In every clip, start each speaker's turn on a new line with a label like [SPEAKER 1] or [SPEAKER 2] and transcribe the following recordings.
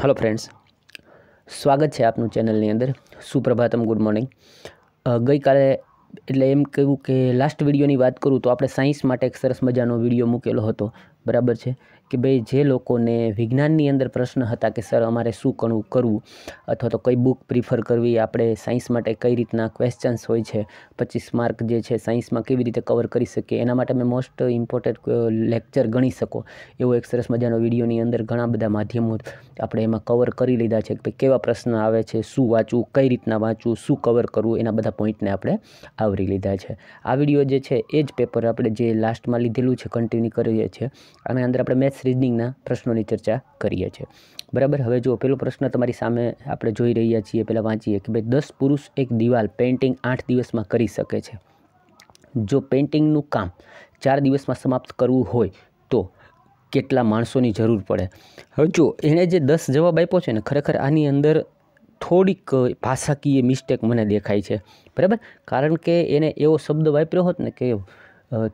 [SPEAKER 1] hello friends સ્વાગત છે આપનું ચેનલની અંદર સુપ્રભાતમ ગુડ મોર્નિંગ ગઈકાલે એટલે એમ કહ્યું કે લાસ્ટ વિડીયોની વાત કરું તો આપણે સાયન્સ માટે એક સરસ મજાનો વિડીયો મૂકેલો હતો બરાબર છે કે ભાઈ જે લોકોને વિજ્ઞાનની અંદર પ્રશ્ન હતા કે સર અમારે શું કણું કરવું અથવા તો કઈ બુક પ્રિફર કરવી આપણે સાયન્સ માટે કઈ રીતના ક્વેશ્ચન્સ હોય છે પચીસ માર્ક જે છે સાયન્સમાં કેવી રીતે કવર કરી શકીએ એના માટે મેં મોસ્ટ ઇમ્પોર્ટન્ટ લેક્ચર ગણી શકો એવો એક સરસ મજાનો વિડીયોની અંદર ઘણા બધા માધ્યમો આપણે એમાં કવર કરી લીધા છે કે ભાઈ કેવા પ્રશ્ન આવે છે શું વાંચવું કઈ રીતના વાંચવું શું કવર કરવું એના બધા પોઈન્ટને આપણે આવરી લીધા છે આ વિડીયો જે છે એ જ પેપર આપણે જે લાસ્ટમાં લીધેલું છે કન્ટિન્યુ કરીએ છીએ અને અંદર આપણે મેથ્સ ઇન્ડેક્સ પ્રશ્નોની ચર્ચા કરીએ છીએ બરાબર હવે જો પેલો પ્રશ્ન તમારી સામે આપણે જોઈ રહ્યા છીએ પહેલાં વાંચીએ કે ભાઈ દસ પુરુષ એક દિવાલ પેઇન્ટિંગ આઠ દિવસમાં કરી શકે છે જો પેઇન્ટિંગનું કામ ચાર દિવસમાં સમાપ્ત કરવું હોય તો કેટલા માણસોની જરૂર પડે હવે જો એણે જે દસ જવાબ આપ્યો છે ને ખરેખર આની અંદર થોડીક ભાષાકીય મિસ્ટેક મને દેખાય છે બરાબર કારણ કે એને એવો શબ્દ વાપર્યો હોત ને કે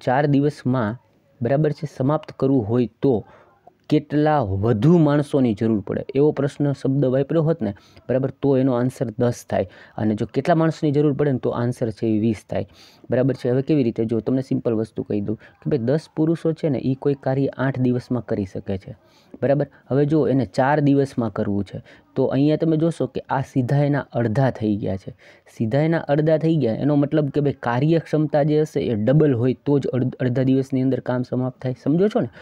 [SPEAKER 1] ચાર દિવસમાં બરાબર છે સમાપ્ત કરવું હોય તો કેટલા વધુ માણસોની જરૂર પડે એવો પ્રશ્ન શબ્દ વાપર્યો હોત ને બરાબર તો એનો આન્સર દસ થાય અને જો કેટલા માણસની જરૂર પડે ને તો આન્સર છે એ વીસ થાય બરાબર છે હવે કેવી રીતે જો તમને સિમ્પલ વસ્તુ કહી દઉં કે ભાઈ દસ પુરુષો છે ને એ કોઈ કાર્ય આઠ દિવસમાં કરી શકે છે બરાબર હવે જો એને ચાર દિવસમાં કરવું છે તો અહીંયા તમે જોશો કે આ સીધા એના અડધા થઈ ગયા છે સીધા એના અડધા થઈ ગયા એનો મતલબ કે ભાઈ કાર્યક્ષમતા જે હશે એ ડબલ હોય તો જ અડધા દિવસની અંદર કામ સમાપ્ત થાય સમજો છો ને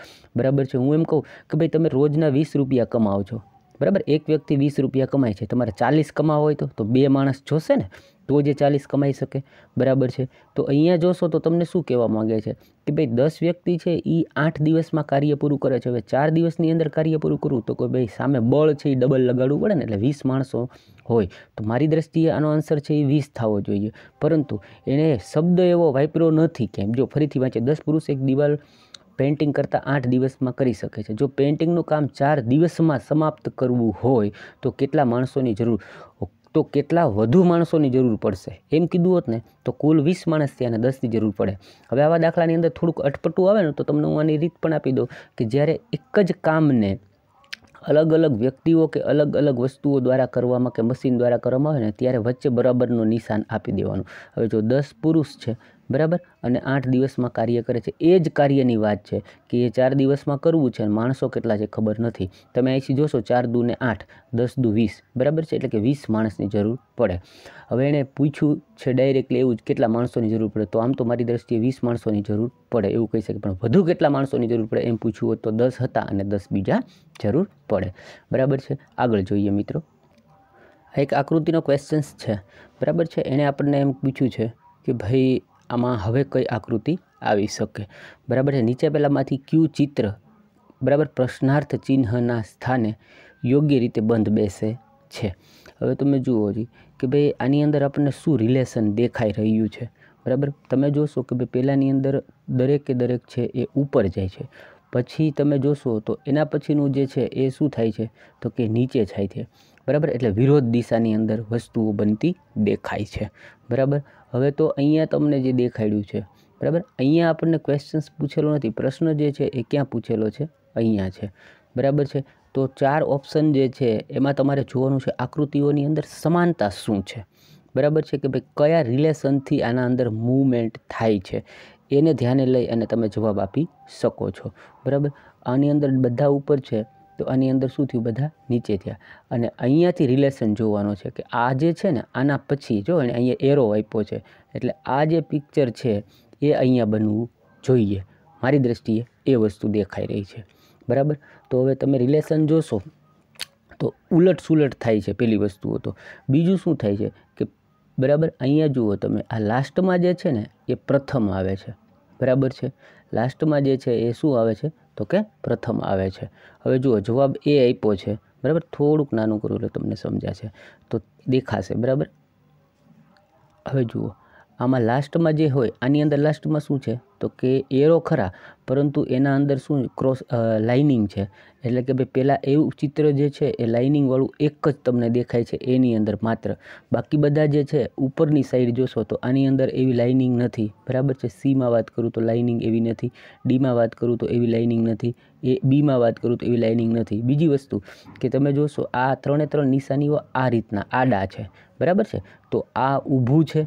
[SPEAKER 1] બરાબર છે હું એમ કહું કે ભાઈ તમે રોજના વીસ રૂપિયા કમાવો છો બરાબર એક વ્યક્તિ વીસ રૂપિયા કમાય છે તમારે ચાલીસ કમાવા હોય તો તો બે માણસ જોશે ને તો જે ચાલીસ કમાઈ શકે બરાબર છે તો અહીંયા જોશો તો તમને શું કહેવા માગે છે કે ભાઈ દસ વ્યક્તિ છે એ આઠ દિવસમાં કાર્ય પૂરું કરે છે હવે ચાર દિવસની અંદર કાર્ય પૂરું કરું તો કોઈ ભાઈ સામે બળ છે એ ડબલ લગાડવું પડે ને એટલે વીસ માણસો હોય તો મારી દ્રષ્ટિએ આનો આન્સર છે એ વીસ થવો જોઈએ પરંતુ એણે શબ્દ એવો વાપર્યો નથી કેમ જો ફરીથી વાંચે દસ પુરુષ એક દિવાલ પેઇન્ટિંગ કરતાં આઠ દિવસમાં કરી શકે છે જો પેઇન્ટિંગનું કામ ચાર દિવસમાં સમાપ્ત કરવું હોય તો કેટલા માણસોની જરૂર તો કેટલા વધુ માણસોની જરૂર પડશે એમ કીધું હોત ને તો કુલ વીસ માણસ છે દસની જરૂર પડે હવે આવા દાખલાની અંદર થોડુંક અટપટું આવે ને તો તમને હું આની રીત પણ આપી દઉં કે જ્યારે એક જ કામને અલગ અલગ વ્યક્તિઓ કે અલગ અલગ વસ્તુઓ દ્વારા કરવામાં કે મશીન દ્વારા કરવામાં આવે ને ત્યારે વચ્ચે બરાબરનું નિશાન આપી દેવાનું હવે જો દસ પુરુષ છે બરાબર અને આઠ દિવસમાં કાર્ય કરે છે એ જ કાર્યની વાત છે કે એ ચાર દિવસમાં કરવું છે માણસો કેટલા છે ખબર નથી તમે અહીંથી જોશો ચાર દુ ને આઠ દસ દુ વીસ બરાબર છે એટલે કે વીસ માણસની જરૂર પડે હવે એણે પૂછ્યું છે ડાયરેક્ટલી એવું જ કેટલા માણસોની જરૂર પડે તો આમ તો મારી દ્રષ્ટિએ વીસ માણસોની જરૂર પડે એવું કહી શકે પણ વધુ કેટલા માણસોની જરૂર પડે એમ પૂછ્યું હોત તો દસ હતા અને દસ બીજા જરૂર પડે બરાબર છે આગળ જોઈએ મિત્રો આ એક આકૃતિનો ક્વેશ્ચન્સ છે બરાબર છે એણે આપણને એમ પૂછ્યું છે કે ભાઈ આમાં હવે કઈ આકૃતિ આવી શકે બરાબર છે નીચે પહેલાંમાંથી ક્યુ ચિત્ર બરાબર પ્રશ્નાર્થ ચિહ્નના સ્થાને યોગ્ય રીતે બંધ બેસે છે હવે તમે જુઓ જી કે ભાઈ આની અંદર આપણને શું રિલેશન દેખાઈ રહ્યું છે બરાબર તમે જોશો કે ભાઈ પહેલાંની અંદર દરેકે દરેક છે એ ઉપર જાય છે પછી તમે જોશો તો એના પછીનું જે છે એ શું થાય છે તો કે નીચે થાય છે બરાબર એટલે વિરોધ દિશાની અંદર વસ્તુઓ બનતી દેખાય છે બરાબર હવે તો અહીંયા તમને જે દેખાડ્યું છે બરાબર અહીંયા આપણને ક્વેશ્ચન્સ પૂછેલો નથી પ્રશ્ન જે છે એ ક્યાં પૂછેલો છે અહીંયા છે બરાબર છે તો ચાર ઓપ્શન જે છે એમાં તમારે જોવાનું છે આકૃતિઓની અંદર સમાનતા શું છે બરાબર છે કે ભાઈ કયા રિલેશનથી આના અંદર મૂવમેન્ટ થાય છે એને ધ્યાને લઈ અને તમે જવાબ આપી શકો છો બરાબર આની અંદર બધા ઉપર છે તો આની અંદર શું થયું બધા નીચે થયા અને અહીંયાથી રિલેશન જોવાનો છે કે આ જે છે ને આના પછી જો એને અહીંયા એરો આપ્યો છે એટલે આ જે પિક્ચર છે એ અહીંયા બનવું જોઈએ મારી દ્રષ્ટિએ એ વસ્તુ દેખાઈ રહી છે બરાબર તો હવે તમે રિલેશન જોશો તો ઉલટ સુલટ થાય છે પેલી વસ્તુઓ તો બીજું શું થાય છે કે બરાબર અહીંયા જુઓ તમે આ લાસ્ટમાં જે છે ને એ પ્રથમ આવે છે બરાબર છે લાસ્ટમાં જે છે એ શું આવે છે તો કે પ્રથમ આવે છે હવે જુઓ જવાબ એ આપ્યો છે બરાબર થોડુંક નાનું કરું એટલે તમને સમજાશે તો દેખાશે બરાબર હવે જુઓ આમાં લાસ્ટમાં જે હોય આની અંદર લાસ્ટમાં શું છે તો કે એરો ખરા પરંતુ એના અંદર શું ક્રોસ લાઇનિંગ છે એટલે કે ભાઈ પહેલાં એવું ચિત્ર જે છે એ લાઇનિંગવાળું એક જ તમને દેખાય છે એની અંદર માત્ર બાકી બધા જે છે ઉપરની સાઈડ જોશો તો આની અંદર એવી લાઇનિંગ નથી બરાબર છે સીમાં વાત કરું તો લાઇનિંગ એવી નથી ડીમાં વાત કરું તો એવી લાઇનિંગ નથી એ બીમાં વાત કરું તો એવી લાઇનિંગ નથી બીજી વસ્તુ કે તમે જોશો આ ત્રણે ત્રણ નિશાનીઓ આ રીતના આડા છે બરાબર છે તો આ ઊભું છે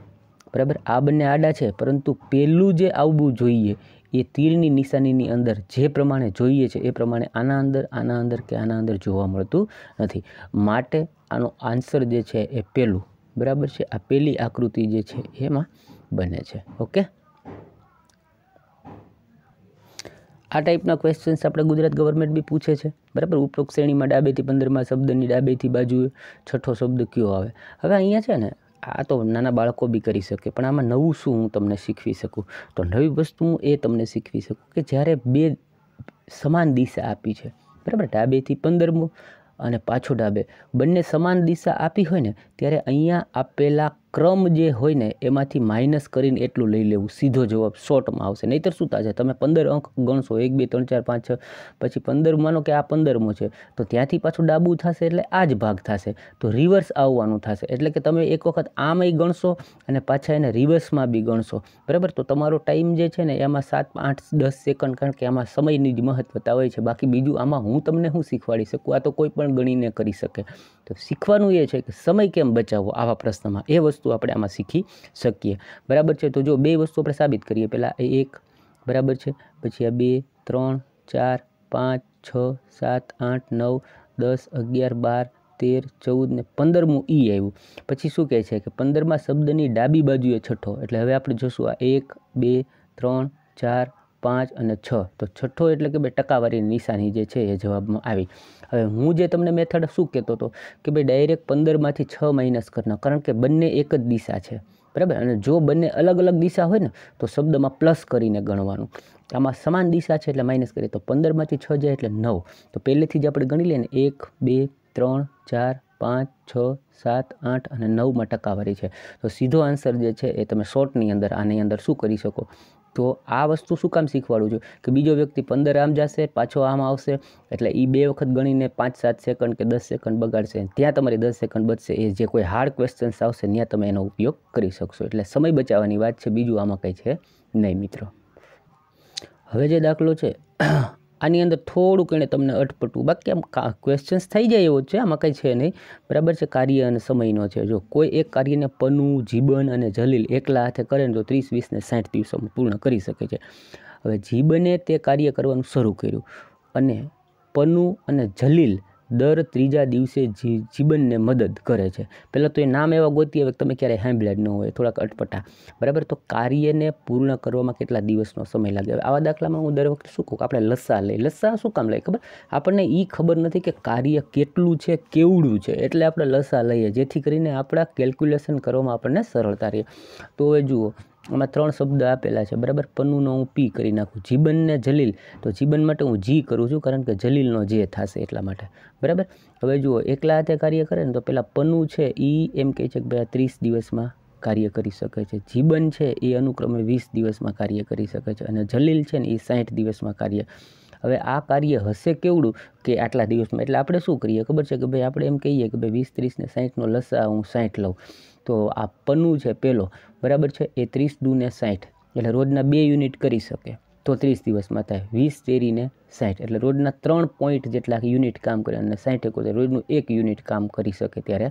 [SPEAKER 1] બરાબર આ બંને આડા છે પરંતુ પહેલું જે આવવું જોઈએ એ તીરની નિશાનીની અંદર જે પ્રમાણે જોઈએ છે એ પ્રમાણે આના અંદર આના અંદર કે આના અંદર જોવા મળતું નથી માટે આનો આન્સર જે છે એ પહેલું બરાબર છે આ પહેલી આકૃતિ જે છે એમાં બને છે ઓકે આ ટાઈપના ક્વેશ્ચન્સ આપણે ગુજરાત ગવર્મેન્ટ બી પૂછે છે બરાબર ઉપરોક્ત શ્રેણીમાં ડાબેથી પંદરમાં શબ્દની ડાબેથી બાજુએ છઠ્ઠો શબ્દ કયો આવે હવે અહીંયા છે ને આ તો નાના બાળકો બી કરી શકે પણ આમાં નવું શું હું તમને શીખવી શકું તો નવી વસ્તુ હું એ તમને શીખવી શકું કે જ્યારે બે સમાન દિશા આપી છે બરાબર ડાબેથી પંદરમું અને પાછો ડાબે બંને સમાન દિશા આપી હોય ને ત્યારે અહીંયા આપેલા ક્રમ જે હોય ને એમાંથી માઇનસ કરીને એટલું લઈ લેવું સીધો જવાબ શોર્ટમાં આવશે નહીતર શું થશે તમે પંદર અંક ગણશો એક બે ત્રણ ચાર પાંચ છ પછી પંદર માનો કે આ પંદરમો છે તો ત્યાંથી પાછું ડાબું થશે એટલે આ જ ભાગ થશે તો રિવર્સ આવવાનું થશે એટલે કે તમે એક વખત આમાંય ગણશો અને પાછા એને રિવર્સમાં બી ગણશો બરાબર તો તમારો ટાઈમ જે છે ને એમાં સાત આઠ દસ સેકન્ડ કારણ કે આમાં સમયની જ મહત્વતા હોય છે બાકી બીજું આમાં હું તમને શું શીખવાડી શકું આ તો કોઈ પણ ગણીને કરી શકે તો શીખવાનું એ છે કે સમય કેમ બચાવવો આવા પ્રશ્નમાં એ વસ્તુ વસ્તુ આપણે આમાં શીખી શકીએ બરાબર છે તો જો બે વસ્તુ આપણે સાબિત કરીએ પહેલાં એ એક બરાબર છે પછી આ બે ત્રણ ચાર પાંચ છ સાત આઠ નવ દસ અગિયાર બાર તેર ચૌદ ને પંદરમું ઈ આવ્યું પછી શું કહે છે કે પંદરમાં શબ્દની ડાબી બાજુએ છઠ્ઠો એટલે હવે આપણે જોશું આ એક બે ત્રણ ચાર પાંચ અને છ તો છઠ્ઠો એટલે કે બે ટકાવારી નિશાની જે છે એ જવાબમાં આવી હવે હું જે તમને મેથડ શું કહેતો હતો કે ભાઈ ડાયરેક્ટ પંદરમાંથી છ માઇનસ કરના કારણ કે બંને એક જ દિશા છે બરાબર અને જો બંને અલગ અલગ દિશા હોય ને તો શબ્દમાં પ્લસ કરીને ગણવાનું આમાં સમાન દિશા છે એટલે માઇનસ કરીએ તો પંદરમાંથી છ જાય એટલે નવ તો પહેલેથી જ આપણે ગણી લઈએ ને એક બે ત્રણ ચાર પાંચ છ સાત આઠ અને નવમાં ટકાવારી છે તો સીધો આન્સર જે છે એ તમે શોર્ટની અંદર આની અંદર શું કરી શકો તો આ વસ્તુ શું કામ શીખવાડું છું કે બીજો વ્યક્તિ પંદર આમ જશે પાછો આમ આવશે એટલે એ બે વખત ગણીને પાંચ સાત સેકન્ડ કે દસ સેકન્ડ બગાડશે ત્યાં તમારી દસ સેકન્ડ બચશે એ જે કોઈ હાર્ડ ક્વેશ્ચન્સ આવશે ત્યાં તમે એનો ઉપયોગ કરી શકશો એટલે સમય બચાવવાની વાત છે બીજું આમાં કંઈ છે નહીં મિત્રો હવે જે દાખલો છે આની અંદર થોડુંક એણે તમને અટપટું બાકી આમ ક્વેશ્ચન્સ થઈ જાય એવો છે આમાં કંઈ છે નહીં બરાબર છે કાર્ય અને સમયનો છે જો કોઈ એક કાર્યને પનું જીબન અને જલીલ એકલા હાથે કરે ને તો ત્રીસ વીસને સાઠ દિવસોમાં પૂર્ણ કરી શકે છે હવે જીબને તે કાર્ય કરવાનું શરૂ કર્યું અને પનું અને જલીલ દર ત્રીજા દિવસે જી જીવનને મદદ કરે છે પહેલાં તો એ નામ એવા ગોતી હવે તમે ક્યારેય સાંભળ્યા ન હોય થોડાક અટપટા બરાબર તો કાર્યને પૂર્ણ કરવામાં કેટલા દિવસનો સમય લાગે આવા દાખલામાં હું દર વખતે શું કહું આપણે લસ્સા લઈ લસ્સા શું કામ લઈ ખબર આપણને એ ખબર નથી કે કાર્ય કેટલું છે કેવડું છે એટલે આપણે લસ્સા લઈએ જેથી કરીને આપણા કેલ્ક્યુલેશન કરવામાં આપણને સરળતા રહે તો હવે જુઓ એમાં ત્રણ શબ્દ આપેલા છે બરાબર પનુનો હું પી કરી નાખું જીબનને જલીલ તો જીબન માટે હું જી કરું છું કારણ કે જલીલનો જે થશે એટલા માટે બરાબર હવે જુઓ એકલા હાથે કાર્ય કરે ને તો પહેલાં પનુ છે એ એમ કહે છે કે ભાઈ આ ત્રીસ દિવસમાં કાર્ય કરી શકે છે જીબન છે એ અનુક્રમે વીસ દિવસમાં કાર્ય કરી શકે છે અને જલીલ છે ને એ સાઠ દિવસમાં કાર્ય હવે આ કાર્ય હશે કેવડું કે આટલા દિવસમાં એટલે આપણે શું કરીએ ખબર છે કે ભાઈ આપણે એમ કહીએ કે ભાઈ વીસ ત્રીસને સાહીઠનો લસા હું સાહીઠ લઉં તો આ પન્નું છે પેલો બરાબર છે એ ત્રીસ દૂને સાહીઠ એટલે રોજના બે યુનિટ કરી શકે તો ત્રીસ દિવસમાં થાય વીસ તેરીને સાઠ એટલે રોજના ત્રણ પોઈન્ટ જેટલા યુનિટ કામ કરે અને સાઠ એકોતેર રોજનું એક યુનિટ કામ કરી શકે ત્યારે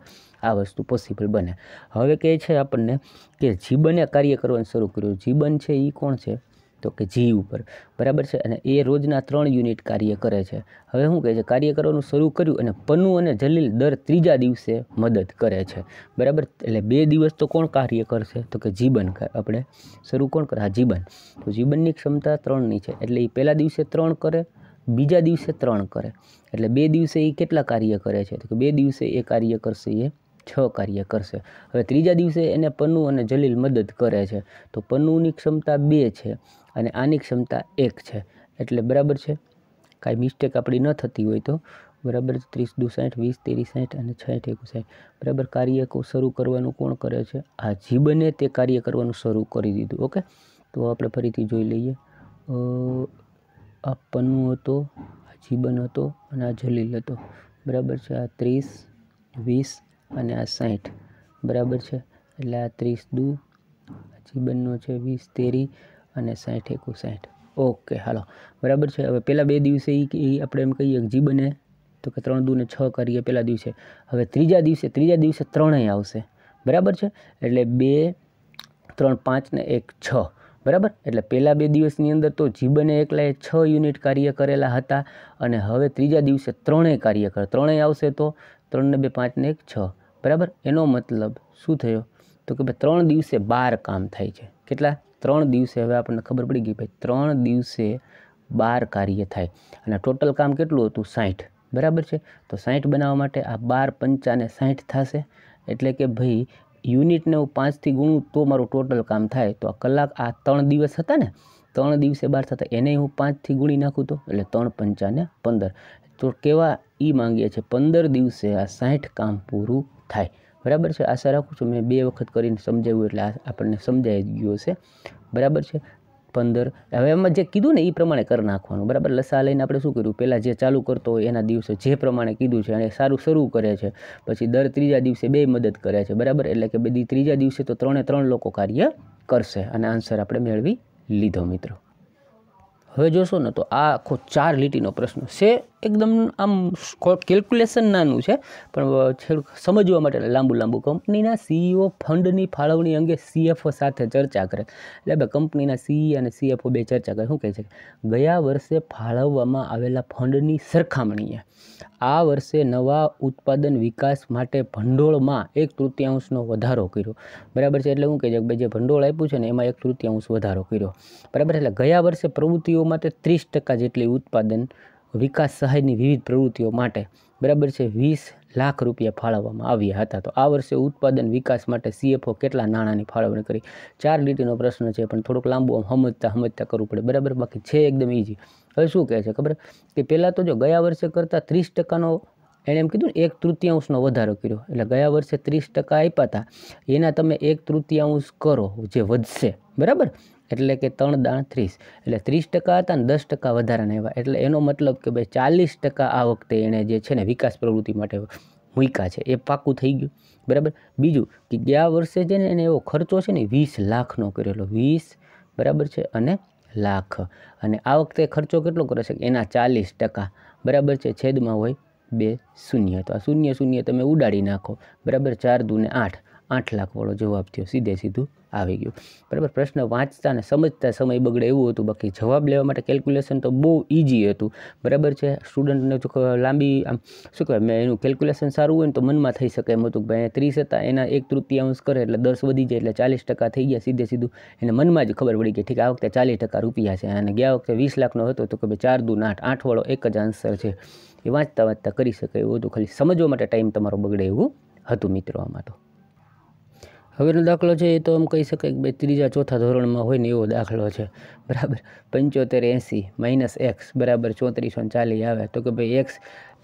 [SPEAKER 1] આ વસ્તુ પોસિબલ બને હવે કહે છે આપણને કે જીબને કાર્ય કરવાનું શરૂ કર્યું જીબન છે એ કોણ છે તો કે જી ઉપર બરાબર છે અને એ રોજના ત્રણ યુનિટ કાર્ય કરે છે હવે શું કહે છે કાર્ય કરવાનું શરૂ કર્યું અને પન્નુ અને જલીલ દર ત્રીજા દિવસે મદદ કરે છે બરાબર એટલે બે દિવસ તો કોણ કાર્ય કરશે તો કે જીવન આપણે શરૂ કોણ કરે હા જીવન તો જીવનની ક્ષમતા ત્રણની છે એટલે એ પહેલા દિવસે ત્રણ કરે બીજા દિવસે ત્રણ કરે એટલે બે દિવસે એ કેટલા કાર્ય કરે છે તો કે બે દિવસે એ કાર્ય કરશે એ છ કાર્ય કરશે હવે ત્રીજા દિવસે એને પન્નુ અને જલીલ મદદ કરે છે તો પન્નુની ક્ષમતા બે છે અને આની ક્ષમતા એક છે એટલે બરાબર છે કાંઈ મિસ્ટેક આપણી ન થતી હોય તો બરાબર ત્રીસ દુ સાઠ વીસ ત્રીસ સાઠ અને સાઠ એકુ સાઠ બરાબર કાર્ય શરૂ કરવાનું કોણ કરે છે આ બને તે કાર્ય કરવાનું શરૂ કરી દીધું ઓકે તો આપણે ફરીથી જોઈ લઈએ આ પન્નું હતો આ જીબન હતો અને આ જલીલ હતો બરાબર છે આ ત્રીસ વીસ અને આ સાઠ બરાબર છે એટલે આ ત્રીસ દુ જીબનનો છે વીસ તેરી અને સાઠ એકુ સાઠ ઓકે હાલો બરાબર છે હવે પહેલાં બે દિવસે એ આપણે એમ કહીએ જી બને તો કે ત્રણ દૂને છ કરીએ પહેલા દિવસે હવે ત્રીજા દિવસે ત્રીજા દિવસે ત્રણેય આવશે બરાબર છે એટલે બે ત્રણ પાંચ ને એક છ બરાબર એટલે પહેલાં બે દિવસની અંદર તો જીબને એકલાએ છ યુનિટ કાર્ય કરેલા હતા અને હવે ત્રીજા દિવસે ત્રણેય કાર્ય કરે ત્રણેય આવશે તો ત્રણને બે પાંચને એક છ બરાબર એનો મતલબ શું થયો તો કે ભાઈ ત્રણ દિવસે બાર કામ થાય છે કેટલા ત્રણ દિવસે હવે આપણને ખબર પડી ગઈ ભાઈ ત્રણ દિવસે બાર કાર્ય થાય અને ટોટલ કામ કેટલું હતું સાઠ બરાબર છે તો સાઠ બનાવવા માટે આ બાર પંચાને સાઠ થશે એટલે કે ભાઈ યુનિટને હું પાંચથી ગુણું તો મારું ટોટલ કામ થાય તો આ કલાક આ ત્રણ દિવસ હતા ને ત્રણ દિવસે બાર થતા એને હું પાંચથી ગુણી નાખું તો એટલે ત્રણ પંચાને પંદર તો કેવા એ માંગીએ છીએ પંદર દિવસે આ સાઠ કામ પૂરું થાય બરાબર છે આશા રાખું છું મેં બે વખત કરીને સમજાવ્યું એટલે આપણને સમજાઈ ગયું હશે બરાબર છે પંદર હવે એમાં જે કીધું ને એ પ્રમાણે કરી નાખવાનું બરાબર લસા લઈને આપણે શું કર્યું પહેલાં જે ચાલુ કરતો હોય એના દિવસે જે પ્રમાણે કીધું છે અને સારું શરૂ કરે છે પછી દર ત્રીજા દિવસે બે મદદ કરે છે બરાબર એટલે કે બધી ત્રીજા દિવસે તો ત્રણે ત્રણ લોકો કાર્ય કરશે અને આન્સર આપણે મેળવી લીધો મિત્રો હવે જોશો ને તો આ આખો ચાર લીટીનો પ્રશ્ન છે એકદમ આમ કેલ્ક્યુલેશન નાનું છે પણ સમજવા માટે લાંબુ લાંબુ કંપનીના સીઈઓ ફંડની ફાળવણી અંગે સીએફઓ સાથે ચર્ચા કરે એટલે બે કંપનીના સીઈ અને સીએફઓ બે ચર્ચા કરે શું કહે છે ગયા વર્ષે ફાળવવામાં આવેલા ફંડની સરખામણીએ આ વર્ષે નવા ઉત્પાદન વિકાસ માટે ભંડોળમાં એક તૃતીયાંશનો વધારો કર્યો બરાબર છે એટલે હું કહે છે કે ભાઈ જે ભંડોળ આપ્યું છે ને એમાં એક તૃતીયાંશ વધારો કર્યો બરાબર એટલે ગયા વર્ષે પ્રવૃત્તિઓ માટે ત્રીસ ટકા જેટલી ઉત્પાદન વિકાસ સહાયની વિવિધ પ્રવૃત્તિઓ માટે બરાબર છે વીસ લાખ રૂપિયા ફાળવવામાં આવ્યા હતા તો આ વર્ષે ઉત્પાદન વિકાસ માટે સીએફઓ કેટલા નાણાંની ફાળવણી કરી ચાર લીટીનો પ્રશ્ન છે પણ થોડુંક લાંબુ આમ સમજતા સમજતા કરવું પડે બરાબર બાકી છે એકદમ ઇઝી હવે શું કહે છે ખબર કે પહેલાં તો જો ગયા વર્ષે કરતાં ત્રીસ ટકાનો એણે એમ કીધું ને એક તૃતીયાંશનો વધારો કર્યો એટલે ગયા વર્ષે ત્રીસ ટકા આપ્યા હતા એના તમે એક તૃતીયાંશ કરો જે વધશે બરાબર એટલે કે ત્રણ દાણ ત્રીસ એટલે ત્રીસ ટકા હતા ને દસ ટકા વધારાના એવા એટલે એનો મતલબ કે ભાઈ ચાલીસ ટકા આ વખતે એણે જે છે ને વિકાસ પ્રવૃત્તિ માટે મૂક્યા છે એ પાકું થઈ ગયું બરાબર બીજું કે ગયા વર્ષે છે ને એને એવો ખર્ચો છે ને વીસ લાખનો કરેલો વીસ બરાબર છે અને લાખ અને આ વખતે ખર્ચો કેટલો કરે છે એના ચાલીસ ટકા બરાબર છે છેદમાં હોય બે શૂન્ય તો આ શૂન્ય શૂન્ય તમે ઉડાડી નાખો બરાબર ચાર દૂને આઠ આઠ લાખવાળો જવાબ થયો સીધે સીધું આવી ગયું બરાબર પ્રશ્ન વાંચતા અને સમજતા સમય બગડે એવું હતું બાકી જવાબ લેવા માટે કેલ્ક્યુલેશન તો બહુ ઇઝી હતું બરાબર છે સ્ટુડન્ટને જો લાંબી આમ શું કહેવાય મેં એનું કેલ્ક્યુલેશન સારું હોય ને તો મનમાં થઈ શકે એમ હતું કે ભાઈ ત્રીસ હતા એના એક તૃતીયાંશ કરે એટલે દસ વધી જાય એટલે ચાલીસ ટકા થઈ ગયા સીધે સીધું એને મનમાં જ ખબર પડી ગઈ ઠીક આ વખતે ચાલીસ ટકા રૂપિયા છે અને ગયા વખતે વીસ લાખનો હતો તો કે ભાઈ ચાર દૂન આઠ આઠવાળો એક જ આન્સર છે એ વાંચતા વાંચતા કરી શકે એવું હતું ખાલી સમજવા માટે ટાઈમ તમારો બગડે એવું હતું મિત્રો આમાં તો હવેનો દાખલો છે એ તો એમ કહી શકાય કે બે ત્રીજા ચોથા ધોરણમાં હોય ને એવો દાખલો છે બરાબર પંચોતેર એંસી માઇનસ એક્સ બરાબર ચોત્રીસો ચાલીસ આવે તો કે ભાઈ એક્સ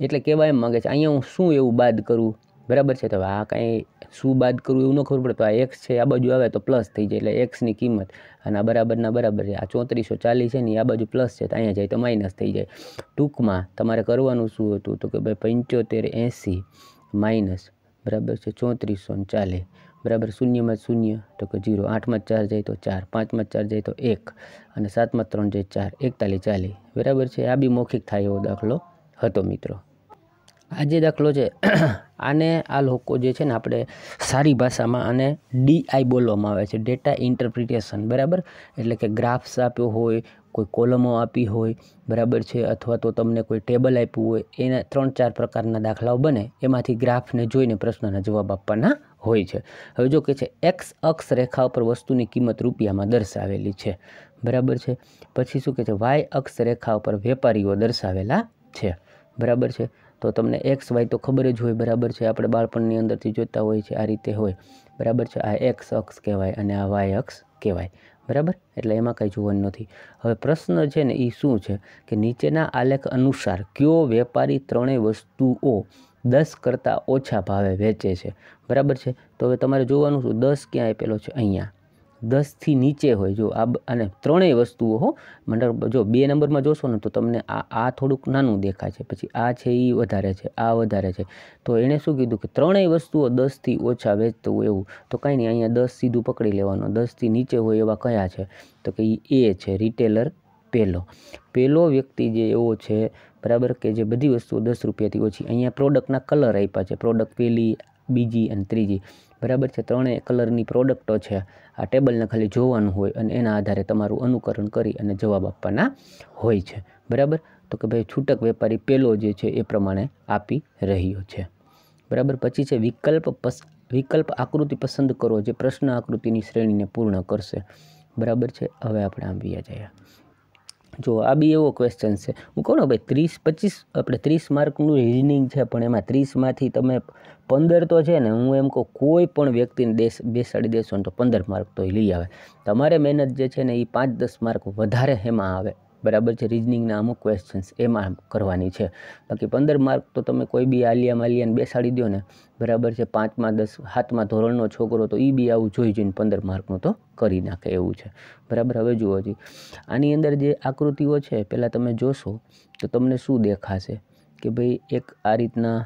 [SPEAKER 1] એટલે કહેવા એમ માગે છે અહીંયા હું શું એવું બાદ કરું બરાબર છે તો આ કાંઈ શું બાદ કરવું એવું ન ખબર પડે તો આ એક્સ છે આ બાજુ આવે તો પ્લસ થઈ જાય એટલે એક્સની કિંમત અને આ બરાબરના બરાબર છે આ ચોત્રીસો ચાલીસ છે ને આ બાજુ પ્લસ છે તો અહીંયા જાય તો માઇનસ થઈ જાય ટૂંકમાં તમારે કરવાનું શું હતું તો કે ભાઈ પંચોતેર એંસી માઇનસ બરાબર છે ચોત્રીસો ચાલીસ બરાબર શૂન્યમાં શૂન્ય તો કે જીરો આઠમાં ચાર જાય તો ચાર પાંચમાં ચાર જાય તો એક અને સાતમાં ત્રણ જાય ચાર એકતાલી ચાલી બરાબર છે આ બી મૌખિક થાય એવો દાખલો હતો મિત્રો આ જે દાખલો છે આને આ લોકો જે છે ને આપણે સારી ભાષામાં આને ડીઆઈ બોલવામાં આવે છે ડેટા ઇન્ટરપ્રિટેશન બરાબર એટલે કે ગ્રાફ્સ આપ્યો હોય કોઈ કોલમો આપી હોય બરાબર છે અથવા તો તમને કોઈ ટેબલ આપ્યું હોય એના ત્રણ ચાર પ્રકારના દાખલાઓ બને એમાંથી ગ્રાફને જોઈને પ્રશ્નના જવાબ આપવાના હોય છે હવે જો કે છે એક્સ અક્ષ રેખા ઉપર વસ્તુની કિંમત રૂપિયામાં દર્શાવેલી છે બરાબર છે પછી શું કે છે વાય અક્ષ રેખા ઉપર વેપારીઓ દર્શાવેલા છે બરાબર છે તો તમને એક્સ વાય તો ખબર જ હોય બરાબર છે આપણે બાળપણની અંદરથી જોતા હોય છે આ રીતે હોય બરાબર છે આ એક્સ અક્ષ કહેવાય અને આ વાય અક્ષ કહેવાય બરાબર એટલે એમાં કંઈ જોવાનું નથી હવે પ્રશ્ન છે ને એ શું છે કે નીચેના આલેખ અનુસાર કયો વેપારી ત્રણેય વસ્તુઓ દસ કરતાં ઓછા ભાવે વેચે છે બરાબર છે તો હવે તમારે જોવાનું શું દસ ક્યાં આપેલો છે અહીંયા દસથી નીચે હોય જો આ અને ત્રણેય વસ્તુઓ હો મંડળ જો બે નંબરમાં જોશો ને તો તમને આ આ થોડુંક નાનું દેખાય છે પછી આ છે એ વધારે છે આ વધારે છે તો એણે શું કીધું કે ત્રણેય વસ્તુઓ દસથી ઓછા વેચતું હોય એવું તો કંઈ નહીં અહીંયા દસ સીધું પકડી લેવાનું દસથી નીચે હોય એવા કયા છે તો કે એ છે રિટેલર પહેલો પહેલો વ્યક્તિ જે એવો છે બરાબર કે જે બધી વસ્તુઓ દસ રૂપિયાથી ઓછી અહીંયા પ્રોડક્ટના કલર આપ્યા છે પ્રોડક્ટ પહેલી બીજી અને ત્રીજી બરાબર છે ત્રણેય કલરની પ્રોડક્ટો છે આ ટેબલને ખાલી જોવાનું હોય અને એના આધારે તમારું અનુકરણ કરી અને જવાબ આપવાના હોય છે બરાબર તો કે ભાઈ છૂટક વેપારી પહેલો જે છે એ પ્રમાણે આપી રહ્યો છે બરાબર પછી છે વિકલ્પ પસ વિકલ્પ આકૃતિ પસંદ કરો જે પ્રશ્ન આકૃતિની શ્રેણીને પૂર્ણ કરશે બરાબર છે હવે આપણે આમ વ્યા જઈએ જો આ બી એવો ક્વેશ્ચન છે હું કહું ને ભાઈ ત્રીસ પચીસ આપણે ત્રીસ માર્કનું રિઝનિંગ છે પણ એમાં ત્રીસમાંથી તમે પંદર તો છે ને હું એમ કહું કોઈ પણ વ્યક્તિને દેશ બેસાડી દેશો ને તો પંદર માર્ક તો લઈ આવે તમારે મહેનત જે છે ને એ પાંચ દસ માર્ક વધારે એમાં આવે બરાબર છે રિઝનિંગના અમુક ક્વેશ્ચન્સ એમાં કરવાની છે બાકી પંદર માર્ક તો તમે કોઈ બી આલિયા માલિયાને બેસાડી દો ને બરાબર છે પાંચમાં દસ સાતમાં ધોરણનો છોકરો તો એ બી આવું જોઈ જોઈને પંદર માર્કનું તો કરી નાખે એવું છે બરાબર હવે જુઓ જી આની અંદર જે આકૃતિઓ છે પહેલાં તમે જોશો તો તમને શું દેખાશે કે ભાઈ એક આ રીતના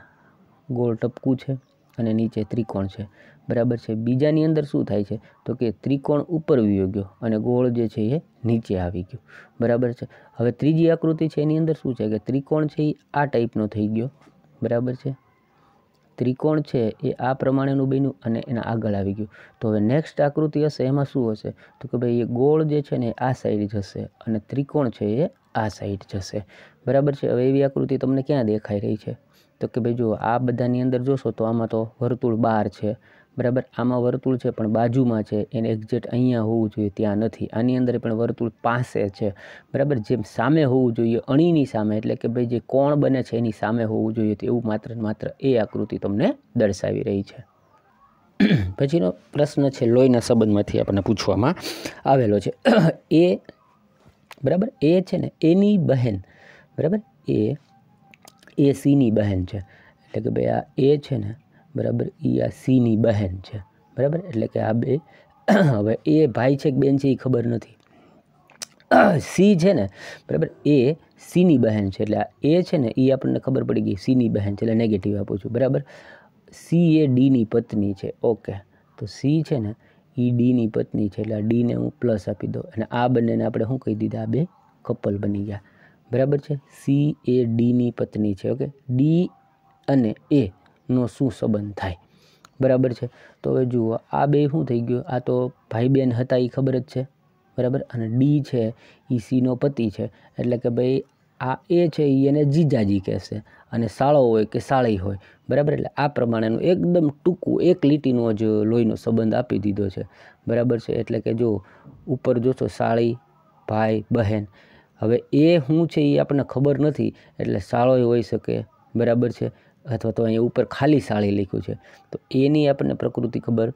[SPEAKER 1] ગોળ ટપકું છે અને નીચે ત્રિકોણ છે બરાબર છે બીજાની અંદર શું થાય છે તો કે ત્રિકોણ ઉપર વયો ગયો અને ગોળ જે છે એ નીચે આવી ગયો બરાબર છે હવે ત્રીજી આકૃતિ છે એની અંદર શું છે કે ત્રિકોણ છે એ આ ટાઈપનો થઈ ગયો બરાબર છે ત્રિકોણ છે એ આ પ્રમાણેનું બન્યું અને એના આગળ આવી ગયું તો હવે નેક્સ્ટ આકૃતિ હશે એમાં શું હશે તો કે ભાઈ એ ગોળ જે છે ને આ સાઈડ જશે અને ત્રિકોણ છે એ આ સાઈડ જશે બરાબર છે હવે એવી આકૃતિ તમને ક્યાં દેખાઈ રહી છે તો કે ભાઈ જો આ બધાની અંદર જોશો તો આમાં તો વર્તુળ બહાર છે બરાબર આમાં વર્તુળ છે પણ બાજુમાં છે એને એક્ઝેક્ટ અહીંયા હોવું જોઈએ ત્યાં નથી આની અંદર પણ વર્તુળ પાસે છે બરાબર જેમ સામે હોવું જોઈએ અણીની સામે એટલે કે ભાઈ જે કોણ બને છે એની સામે હોવું જોઈએ તો એવું માત્ર માત્ર એ આકૃતિ તમને દર્શાવી રહી છે પછીનો પ્રશ્ન છે લોહીના સંબંધમાંથી આપણને પૂછવામાં આવેલો છે એ બરાબર એ છે ને એની બહેન બરાબર એ એ સીની બહેન છે એટલે કે ભાઈ આ એ છે ને બરાબર એ આ સીની બહેન છે બરાબર એટલે કે આ બે હવે એ ભાઈ છે કે બેન છે એ ખબર નથી સી છે ને બરાબર એ સીની બહેન છે એટલે આ એ છે ને એ આપણને ખબર પડી ગઈ સીની બહેન છે એટલે નેગેટિવ આપું છું બરાબર સી એ ડીની પત્ની છે ઓકે તો સી છે ને એ ડીની પત્ની છે એટલે આ ડીને હું પ્લસ આપી દઉં અને આ બંનેને આપણે શું કહી દીધા આ બે કપલ બની ગયા બરાબર છે સી એ ડીની પત્ની છે ઓકે ડી અને એ નો શું સંબંધ થાય બરાબર છે તો હવે જુઓ આ બે શું થઈ ગયું આ તો ભાઈ બહેન હતા એ ખબર જ છે બરાબર અને ડી છે એ સીનો પતિ છે એટલે કે ભાઈ આ એ છે એ એને જીજાજી કહેશે અને સાળો હોય કે સાળી હોય બરાબર એટલે આ પ્રમાણેનું એકદમ ટૂંકું એક લીટીનો જ લોહીનો સંબંધ આપી દીધો છે બરાબર છે એટલે કે જો ઉપર જોશો સાળી ભાઈ બહેન હવે એ શું છે એ આપણને ખબર નથી એટલે સાળોય હોઈ શકે બરાબર છે અથવા તો અહીંયા ઉપર ખાલી સાળી લીખ્યું છે તો એની આપણને પ્રકૃતિ ખબર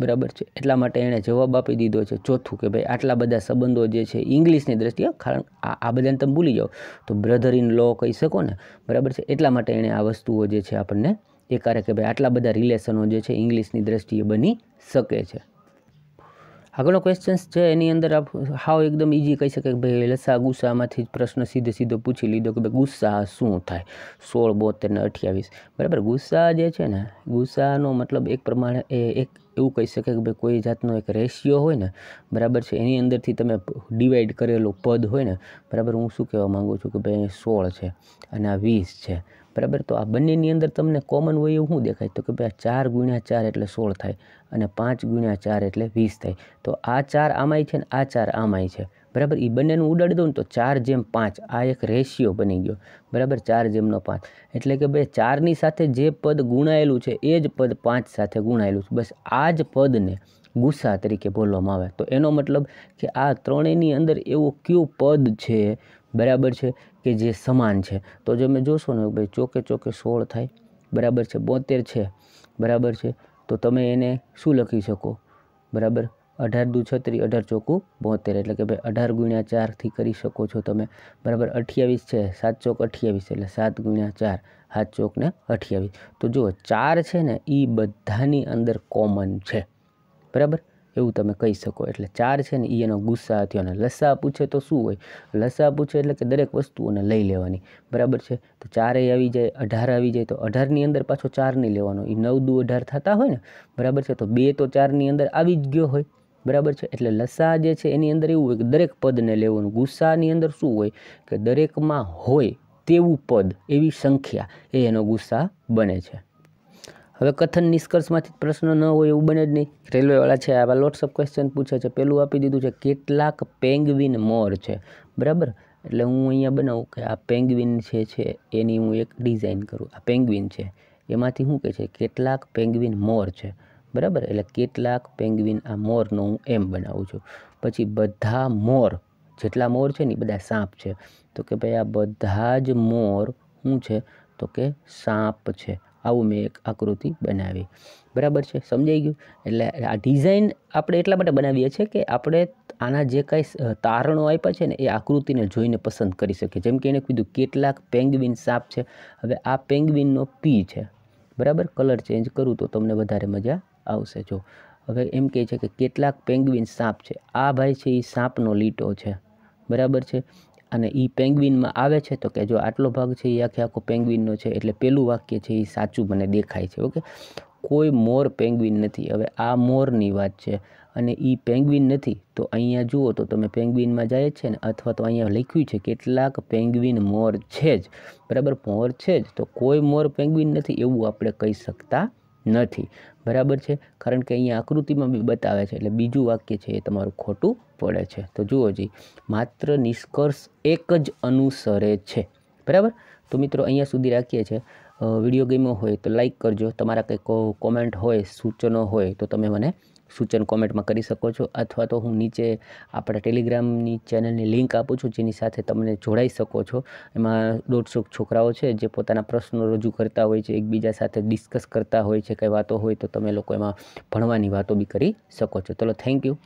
[SPEAKER 1] બરાબર છે એટલા માટે એણે જવાબ આપી દીધો છે ચોથું કે ભાઈ આટલા બધા સંબંધો જે છે ઇંગ્લિશની દ્રષ્ટિએ કારણ આ બધાને તમે ભૂલી જાઓ તો બ્રધર ઇન લો કહી શકો ને બરાબર છે એટલા માટે એણે આ વસ્તુઓ જે છે આપણને એ કરે કે ભાઈ આટલા બધા રિલેશનો જે છે ઇંગ્લિશની દ્રષ્ટિએ બની શકે છે આગળનો ક્વેશ્ચન્સ છે એની અંદર આપ હાવ એકદમ ઇઝી કહી શકે કે ભાઈ લસા ગુસ્સામાંથી પ્રશ્ન સીધે સીધો પૂછી લીધો કે ભાઈ ગુસ્સા શું થાય સોળ બોતેર ને અઠ્યાવીસ બરાબર ગુસ્સા જે છે ને ગુસ્સાનો મતલબ એક પ્રમાણે એ એક એવું કહી શકે કે ભાઈ કોઈ જાતનો એક રેશિયો હોય ને બરાબર છે એની અંદરથી તમે ડિવાઈડ કરેલું પદ હોય ને બરાબર હું શું કહેવા માગું છું કે ભાઈ સોળ છે અને આ વીસ છે બરાબર તો આ બંનેની અંદર તમને કોમન હોય એવું શું દેખાય તો કે ભાઈ આ ચાર ગુણ્યા ચાર એટલે સોળ થાય અને પાંચ ગુણ્યા ચાર એટલે વીસ થાય તો આ ચાર આમાંય છે ને આ ચાર આમાંય છે બરાબર એ બંનેનું ઉડાડી દઉં ને તો ચાર જેમ પાંચ આ એક રેશિયો બની ગયો બરાબર ચાર જેમનો પાંચ એટલે કે ભાઈ ચારની સાથે જે પદ ગુણાયેલું છે એ જ પદ પાંચ સાથે ગુણાયેલું છે બસ આ જ પદને ગુસ્સા તરીકે બોલવામાં આવે તો એનો મતલબ કે આ ત્રણેયની અંદર એવું કયું પદ છે બરાબર છે કે જે સમાન છે તો જો તમે જોશો ને ભાઈ ચોકે ચોકે સોળ થાય બરાબર છે બોતેર છે બરાબર છે તો તમે એને શું લખી શકો બરાબર અઢાર દુ છત્રીસ અઢાર ચોકું બોતેર એટલે કે ભાઈ અઢાર ગુણ્યા ચારથી કરી શકો છો તમે બરાબર અઠ્યાવીસ છે સાત ચોક અઠ્યાવીસ એટલે સાત ગુણ્યા ચાર સાત ચોકને અઠ્યાવીસ તો જુઓ ચાર છે ને એ બધાની અંદર કોમન છે બરાબર એવું તમે કહી શકો એટલે ચાર છે ને એ એનો ગુસ્સા થયો અને લસા પૂછે તો શું હોય લસા પૂછે એટલે કે દરેક વસ્તુઓને લઈ લેવાની બરાબર છે તો ચારેય આવી જાય અઢાર આવી જાય તો અઢારની અંદર પાછો ચાર નહીં લેવાનો એ નવ દુ અઢાર થતા હોય ને બરાબર છે તો બે તો ચારની અંદર આવી જ ગયો હોય બરાબર છે એટલે લસા જે છે એની અંદર એવું હોય કે દરેક પદને લેવાનું ગુસ્સાની અંદર શું હોય કે દરેકમાં હોય તેવું પદ એવી સંખ્યા એ એનો ગુસ્સા બને છે હવે કથન નિષ્કર્ષમાંથી પ્રશ્ન ન હોય એવું બને જ નહીં રેલવેવાળા છે આવા લોટ્સ ઓફ ક્વેશ્ચન પૂછે છે પેલું આપી દીધું છે કેટલાક પેંગવિન મોર છે બરાબર એટલે હું અહીંયા બનાવું કે આ પેંગવિન છે છે એની હું એક ડિઝાઇન કરું આ પેંગવિન છે એમાંથી શું કહે છે કેટલાક પેંગવિન મોર છે બરાબર એટલે કેટલાક પેંગવિન આ મોરનો હું એમ બનાવું છું પછી બધા મોર જેટલા મોર છે ને એ બધા સાપ છે તો કે ભાઈ આ બધા જ મોર શું છે તો કે સાપ છે આવું મેં એક આકૃતિ બનાવી બરાબર છે સમજાઈ ગયું એટલે આ ડિઝાઇન આપણે એટલા માટે બનાવીએ છીએ કે આપણે આના જે કાંઈ તારણો આપ્યા છે ને એ આકૃતિને જોઈને પસંદ કરી શકીએ જેમ કે એને કીધું કેટલાક પેંગવિન સાપ છે હવે આ પેંગવિનનો પી છે બરાબર કલર ચેન્જ કરું તો તમને વધારે મજા આવશે જો હવે એમ કહે છે કે કેટલાક પેંગવિન સાપ છે આ ભાઈ છે એ સાપનો લીટો છે બરાબર છે અને એ પેંગ્વિનમાં આવે છે તો કે જો આટલો ભાગ છે એ આખે આખો પેંગ્વિનનો છે એટલે પહેલું વાક્ય છે એ સાચું મને દેખાય છે ઓકે કોઈ મોર પેંગ્વિન નથી હવે આ મોરની વાત છે અને એ પેંગ્વિન નથી તો અહીંયા જુઓ તો તમે પેંગ્વિનમાં જાય છે ને અથવા તો અહીંયા લખ્યું છે કેટલાક પેંગ્વિન મોર છે જ બરાબર મોર છે જ તો કોઈ મોર પેંગ્વિન નથી એવું આપણે કહી શકતા નથી બરાબર છે કારણ કે અહીંયા આકૃતિમાં બી બતાવે છે એટલે બીજું વાક્ય છે એ તમારું ખોટું પડે છે તો જુઓ જી માત્ર નિષ્કર્ષ એક જ અનુસરે છે બરાબર તો મિત્રો અહીંયા સુધી રાખીએ છીએ વિડીયો ગેમો હોય તો લાઇક કરજો તમારા કંઈક કોમેન્ટ હોય સૂચનો હોય તો તમે મને સૂચન કોમેન્ટમાં કરી શકો છો અથવા તો હું નીચે આપણા ટેલિગ્રામની ચેનલની લિંક આપું છું જેની સાથે તમને જોડાઈ શકો છો એમાં દોઢસો છોકરાઓ છે જે પોતાના પ્રશ્નો રજૂ કરતા હોય છે એકબીજા સાથે ડિસ્કસ કરતા હોય છે કંઈ વાતો હોય તો તમે લોકો એમાં ભણવાની વાતો બી કરી શકો છો ચલો થેન્ક યુ